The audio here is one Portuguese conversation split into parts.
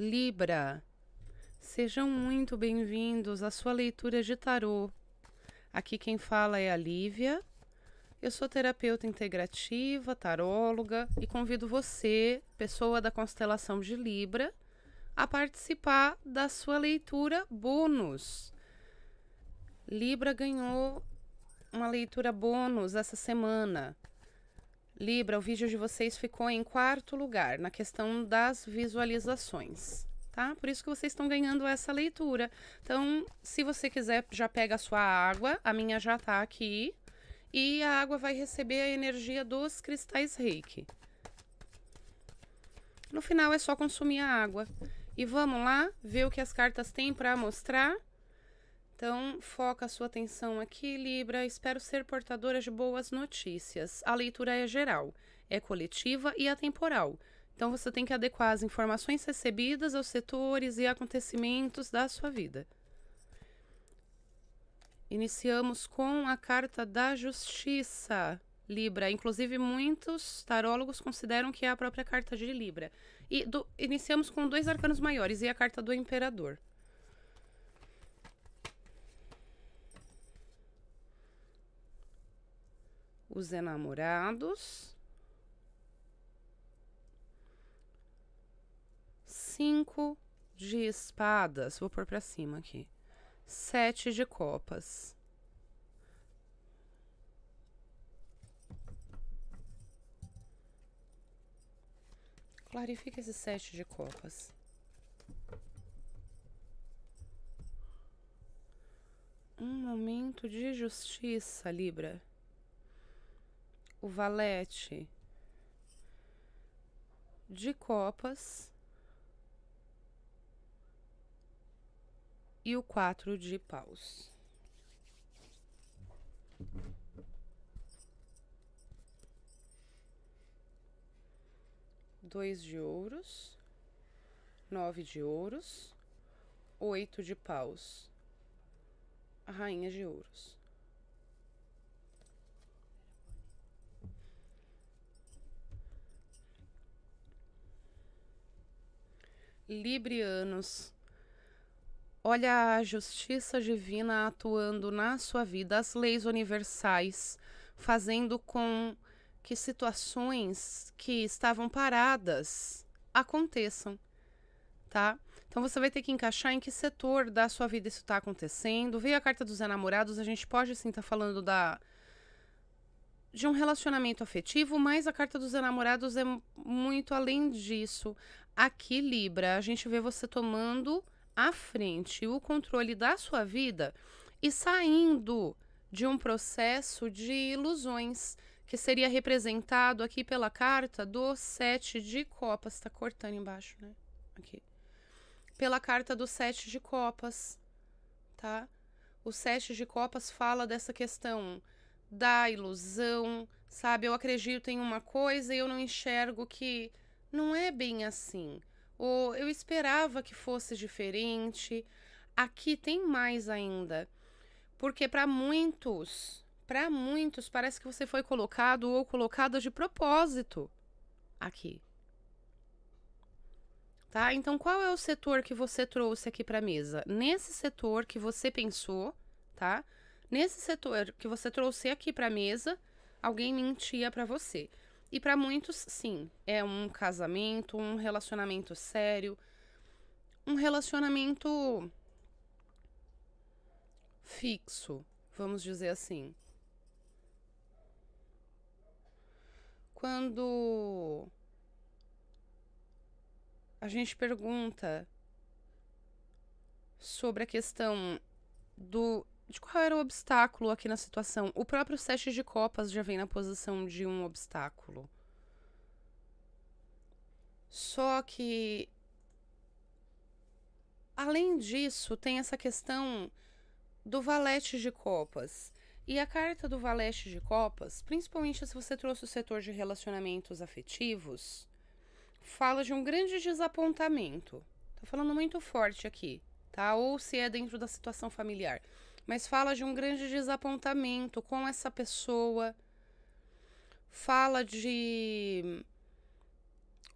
Libra, sejam muito bem-vindos à sua leitura de tarô. Aqui quem fala é a Lívia. Eu sou terapeuta integrativa, taróloga e convido você, pessoa da constelação de Libra, a participar da sua leitura bônus. Libra ganhou uma leitura bônus essa semana. Libra, o vídeo de vocês ficou em quarto lugar na questão das visualizações. Tá? Por isso que vocês estão ganhando essa leitura. Então, se você quiser, já pega a sua água, a minha já está aqui, e a água vai receber a energia dos cristais Reiki. No final é só consumir a água. E vamos lá ver o que as cartas têm para mostrar então, foca a sua atenção aqui, Libra. Espero ser portadora de boas notícias. A leitura é geral, é coletiva e atemporal. Então, você tem que adequar as informações recebidas aos setores e acontecimentos da sua vida. Iniciamos com a carta da Justiça. Libra. Inclusive, muitos tarólogos consideram que é a própria carta de Libra. E do, iniciamos com dois arcanos maiores e a carta do Imperador. os enamorados. Cinco de espadas. Vou pôr pra cima aqui. Sete de copas. Clarifica esse sete de copas. Um momento de justiça, Libra o valete de copas e o quatro de paus. Dois de ouros, nove de ouros, oito de paus, a rainha de ouros. Librianos. Olha a justiça divina atuando na sua vida, as leis universais, fazendo com que situações que estavam paradas aconteçam, tá? Então você vai ter que encaixar em que setor da sua vida isso está acontecendo. Veio a carta dos enamorados, a gente pode sim estar tá falando da de um relacionamento afetivo, mas a carta dos enamorados é muito além disso. Aqui, Libra, a gente vê você tomando à frente o controle da sua vida e saindo de um processo de ilusões, que seria representado aqui pela carta do sete de copas. Está cortando embaixo, né? Aqui. Pela carta do sete de copas, tá? O sete de copas fala dessa questão da ilusão, sabe? Eu acredito em uma coisa e eu não enxergo que não é bem assim. Ou eu esperava que fosse diferente. Aqui tem mais ainda. Porque para muitos, para muitos parece que você foi colocado ou colocada de propósito aqui. Tá? Então qual é o setor que você trouxe aqui para mesa? Nesse setor que você pensou, tá? Nesse setor que você trouxe aqui para a mesa, alguém mentia para você. E para muitos, sim, é um casamento, um relacionamento sério, um relacionamento fixo, vamos dizer assim. Quando a gente pergunta sobre a questão do de qual era o obstáculo aqui na situação. O próprio sete de copas já vem na posição de um obstáculo. Só que além disso, tem essa questão do valete de copas. E a carta do valete de copas, principalmente se você trouxe o setor de relacionamentos afetivos, fala de um grande desapontamento. Tá falando muito forte aqui, tá? Ou se é dentro da situação familiar mas fala de um grande desapontamento com essa pessoa. Fala de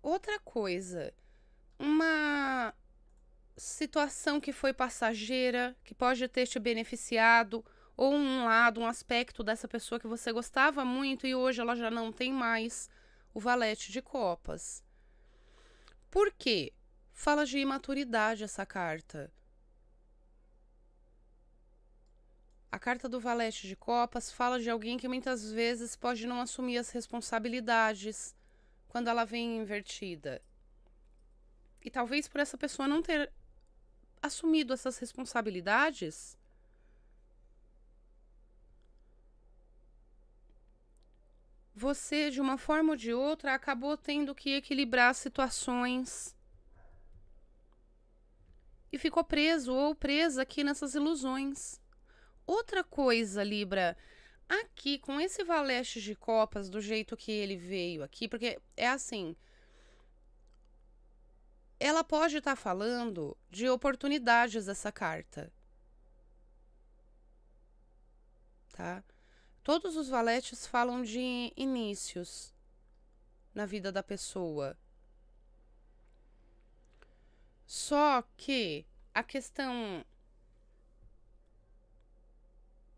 outra coisa, uma situação que foi passageira, que pode ter te beneficiado, ou um lado, um aspecto dessa pessoa que você gostava muito e hoje ela já não tem mais o valete de copas. Por quê? Fala de imaturidade essa carta. A carta do Valete de Copas fala de alguém que muitas vezes pode não assumir as responsabilidades quando ela vem invertida. E talvez por essa pessoa não ter assumido essas responsabilidades, você, de uma forma ou de outra, acabou tendo que equilibrar situações e ficou preso ou presa aqui nessas ilusões. Outra coisa, Libra, aqui com esse valete de copas do jeito que ele veio aqui, porque é assim, ela pode estar tá falando de oportunidades essa carta. Tá? Todos os valetes falam de inícios na vida da pessoa. Só que a questão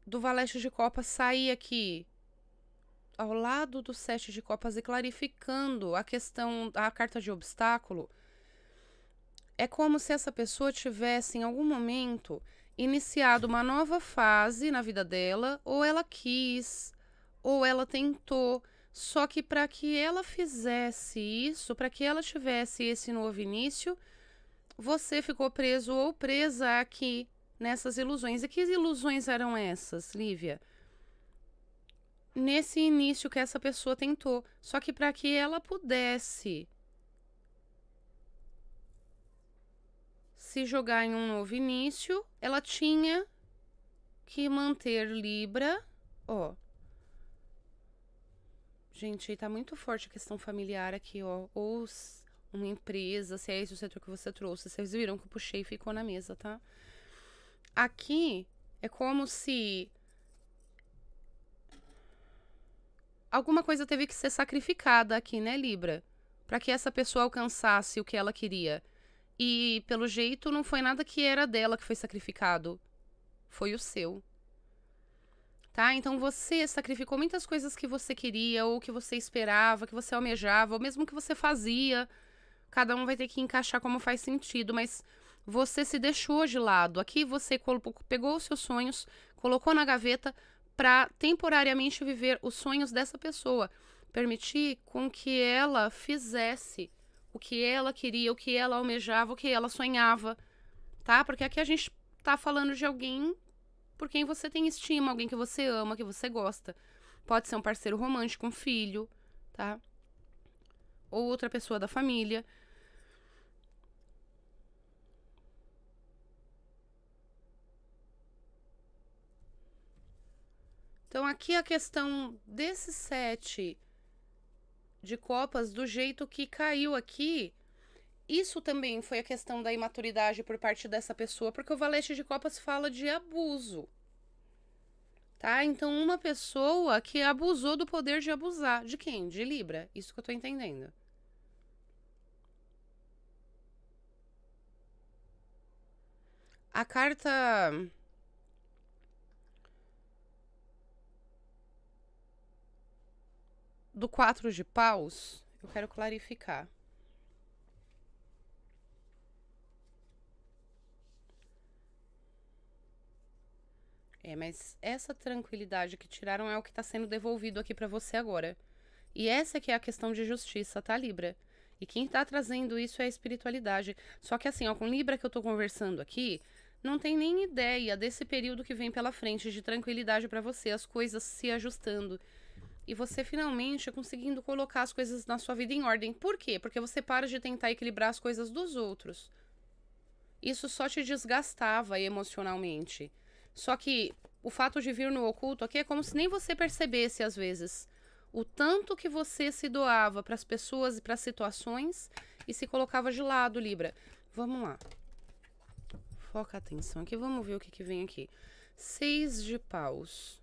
do Valete de Copas sair aqui ao lado do Sete de Copas e clarificando a questão, da carta de obstáculo, é como se essa pessoa tivesse, em algum momento, iniciado uma nova fase na vida dela, ou ela quis, ou ela tentou. Só que para que ela fizesse isso, para que ela tivesse esse novo início, você ficou preso ou presa aqui nessas ilusões. E que ilusões eram essas, Lívia? Nesse início que essa pessoa tentou, só que para que ela pudesse se jogar em um novo início, ela tinha que manter Libra, ó. Gente, tá muito forte a questão familiar aqui, ó. Ou uma empresa, se é esse o setor é que você trouxe. Vocês viram que eu puxei e ficou na mesa, tá? Aqui é como se alguma coisa teve que ser sacrificada aqui, né, Libra? Para que essa pessoa alcançasse o que ela queria. E, pelo jeito, não foi nada que era dela que foi sacrificado. Foi o seu. Tá? Então você sacrificou muitas coisas que você queria, ou que você esperava, que você almejava, ou mesmo que você fazia. Cada um vai ter que encaixar como faz sentido, mas você se deixou de lado. Aqui você pegou os seus sonhos, colocou na gaveta para temporariamente viver os sonhos dessa pessoa, permitir com que ela fizesse o que ela queria, o que ela almejava, o que ela sonhava, tá? Porque aqui a gente tá falando de alguém por quem você tem estima, alguém que você ama, que você gosta. Pode ser um parceiro romântico, um filho, tá? Ou outra pessoa da família. Então, aqui a questão desse sete de copas, do jeito que caiu aqui, isso também foi a questão da imaturidade por parte dessa pessoa, porque o valete de copas fala de abuso. Tá? Então, uma pessoa que abusou do poder de abusar. De quem? De Libra. Isso que eu tô entendendo. A carta do quatro de paus, eu quero clarificar. É, mas essa tranquilidade que tiraram é o que está sendo devolvido aqui para você agora. E essa que é a questão de justiça, tá, Libra? E quem está trazendo isso é a espiritualidade. Só que assim, ó, com Libra que eu estou conversando aqui, não tem nem ideia desse período que vem pela frente de tranquilidade para você, as coisas se ajustando e você finalmente conseguindo colocar as coisas na sua vida em ordem. Por quê? Porque você para de tentar equilibrar as coisas dos outros. Isso só te desgastava emocionalmente. Só que o fato de vir no oculto aqui é como se nem você percebesse às vezes o tanto que você se doava para as pessoas e para as situações e se colocava de lado, Libra. Vamos lá. Foca a atenção aqui, vamos ver o que, que vem aqui. Seis de paus.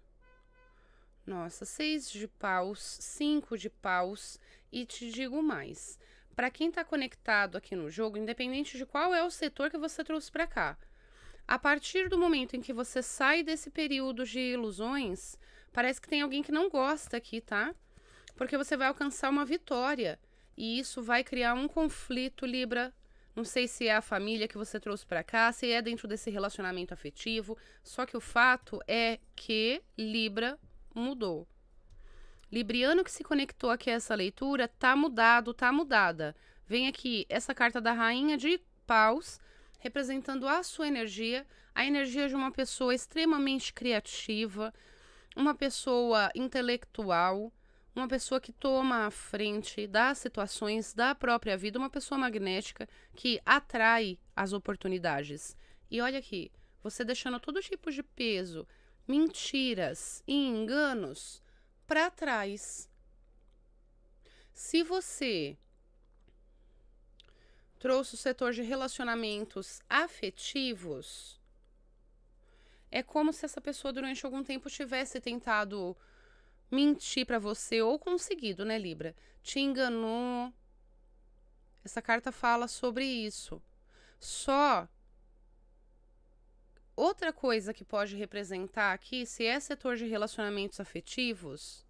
Nossa, seis de paus, cinco de paus e te digo mais. Para quem está conectado aqui no jogo, independente de qual é o setor que você trouxe para cá, a partir do momento em que você sai desse período de ilusões, parece que tem alguém que não gosta aqui, tá? Porque você vai alcançar uma vitória e isso vai criar um conflito, Libra. Não sei se é a família que você trouxe para cá, se é dentro desse relacionamento afetivo, só que o fato é que Libra mudou. Libriano que se conectou aqui a essa leitura, tá mudado, tá mudada. Vem aqui essa carta da rainha de paus, representando a sua energia, a energia de uma pessoa extremamente criativa, uma pessoa intelectual, uma pessoa que toma a frente das situações da própria vida, uma pessoa magnética que atrai as oportunidades. E olha aqui, você deixando todo tipo de peso, mentiras e enganos para trás. Se você trouxe o setor de relacionamentos afetivos, é como se essa pessoa durante algum tempo tivesse tentado mentir para você ou conseguido, né, Libra? Te enganou. Essa carta fala sobre isso. Só Outra coisa que pode representar aqui, se é setor de relacionamentos afetivos,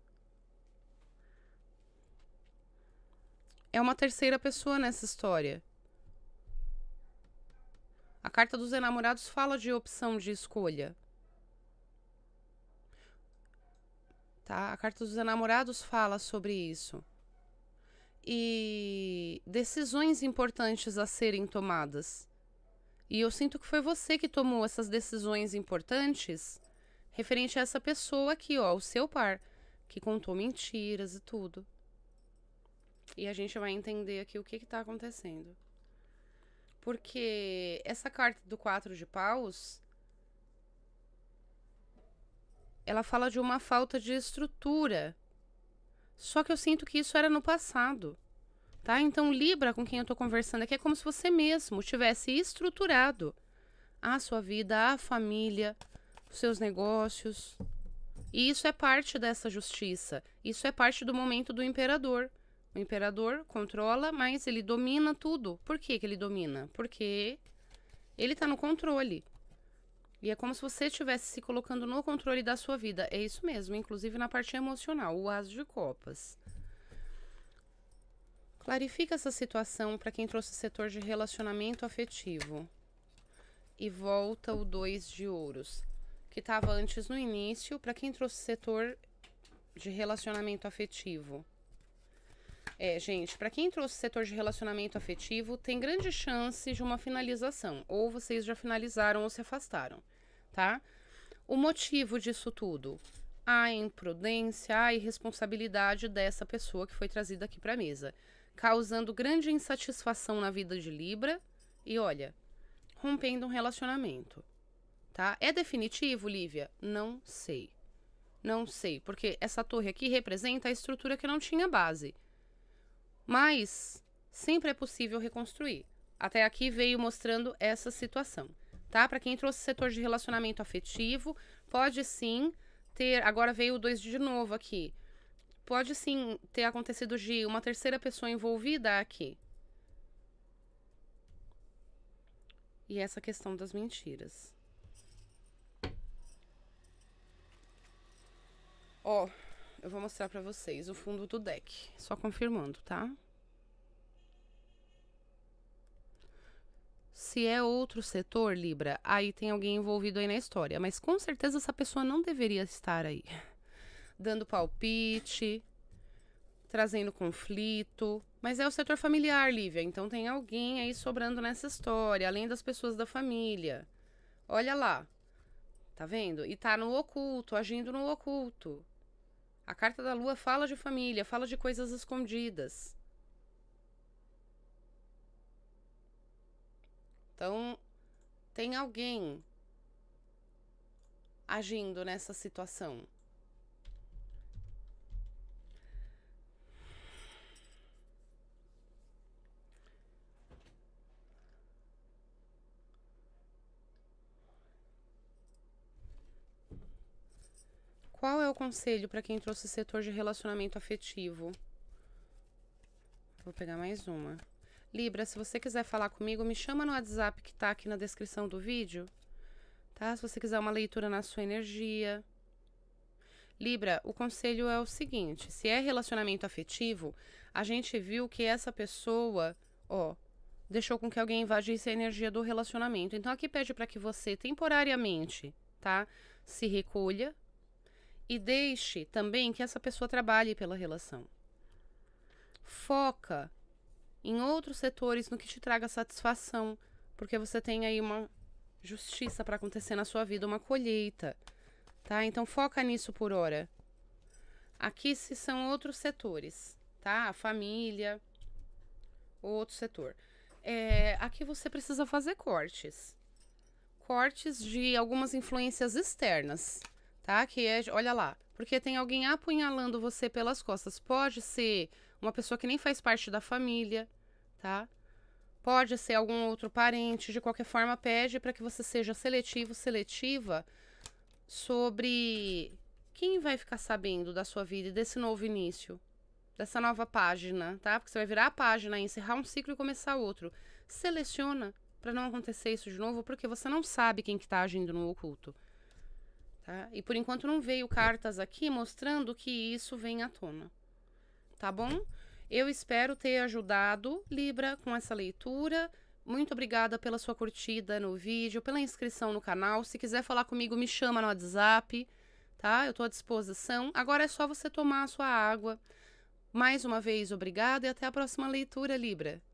é uma terceira pessoa nessa história. A carta dos enamorados fala de opção de escolha. Tá? A carta dos enamorados fala sobre isso. E decisões importantes a serem tomadas. E eu sinto que foi você que tomou essas decisões importantes referente a essa pessoa aqui, ó, o seu par, que contou mentiras e tudo. E a gente vai entender aqui o que está acontecendo. Porque essa carta do quatro de paus, ela fala de uma falta de estrutura. Só que eu sinto que isso era no passado tá? Então, Libra, com quem eu estou conversando aqui, é como se você mesmo tivesse estruturado a sua vida, a família, os seus negócios. E isso é parte dessa justiça. Isso é parte do momento do imperador. O imperador controla, mas ele domina tudo. Por que, que ele domina? Porque ele está no controle. E é como se você estivesse se colocando no controle da sua vida. É isso mesmo, inclusive na parte emocional, o as de copas. Clarifica essa situação para quem trouxe o setor de relacionamento afetivo. E volta o 2 de ouros, que estava antes no início, para quem trouxe o setor de relacionamento afetivo. É, gente, para quem trouxe o setor de relacionamento afetivo, tem grande chance de uma finalização, ou vocês já finalizaram ou se afastaram, tá? O motivo disso tudo, a imprudência, a irresponsabilidade dessa pessoa que foi trazida aqui para a mesa causando grande insatisfação na vida de Libra e, olha, rompendo um relacionamento. Tá? É definitivo, Lívia? Não sei. Não sei, porque essa torre aqui representa a estrutura que não tinha base. Mas sempre é possível reconstruir. Até aqui veio mostrando essa situação, tá? Para quem trouxe setor de relacionamento afetivo, pode sim ter. Agora veio o 2 de novo aqui pode sim ter acontecido de uma terceira pessoa envolvida aqui. E essa questão das mentiras. Ó, eu vou mostrar para vocês o fundo do deck, só confirmando, tá? Se é outro setor, Libra, aí tem alguém envolvido aí na história, mas com certeza essa pessoa não deveria estar aí dando palpite, trazendo conflito. Mas é o setor familiar, Lívia. Então tem alguém aí sobrando nessa história, além das pessoas da família. Olha lá. Tá vendo? E tá no oculto, agindo no oculto. A carta da lua fala de família, fala de coisas escondidas. Então, tem alguém agindo nessa situação. Qual é o conselho para quem trouxe setor de relacionamento afetivo? Vou pegar mais uma. Libra, se você quiser falar comigo, me chama no WhatsApp que tá aqui na descrição do vídeo, tá? Se você quiser uma leitura na sua energia. Libra, o conselho é o seguinte: se é relacionamento afetivo, a gente viu que essa pessoa, ó, deixou com que alguém invadisse a energia do relacionamento. Então aqui pede para que você temporariamente, tá? Se recolha, e deixe também que essa pessoa trabalhe pela relação. Foca em outros setores no que te traga satisfação, porque você tem aí uma justiça para acontecer na sua vida, uma colheita, tá? Então foca nisso por hora. Aqui se são outros setores, tá? A família, outro setor. É, aqui você precisa fazer cortes. Cortes de algumas influências externas tá? Que é, olha lá, porque tem alguém apunhalando você pelas costas. Pode ser uma pessoa que nem faz parte da família, tá? Pode ser algum outro parente, de qualquer forma, pede para que você seja seletivo, seletiva sobre quem vai ficar sabendo da sua vida e desse novo início, dessa nova página, tá? Porque você vai virar a página, encerrar um ciclo e começar outro. Seleciona para não acontecer isso de novo, porque você não sabe quem que tá agindo no oculto. Tá? E por enquanto não veio cartas aqui mostrando que isso vem à tona. Tá bom? Eu espero ter ajudado, Libra, com essa leitura. Muito obrigada pela sua curtida no vídeo, pela inscrição no canal. Se quiser falar comigo, me chama no WhatsApp, tá? Eu estou à disposição. Agora é só você tomar a sua água. Mais uma vez, obrigada e até a próxima leitura, Libra.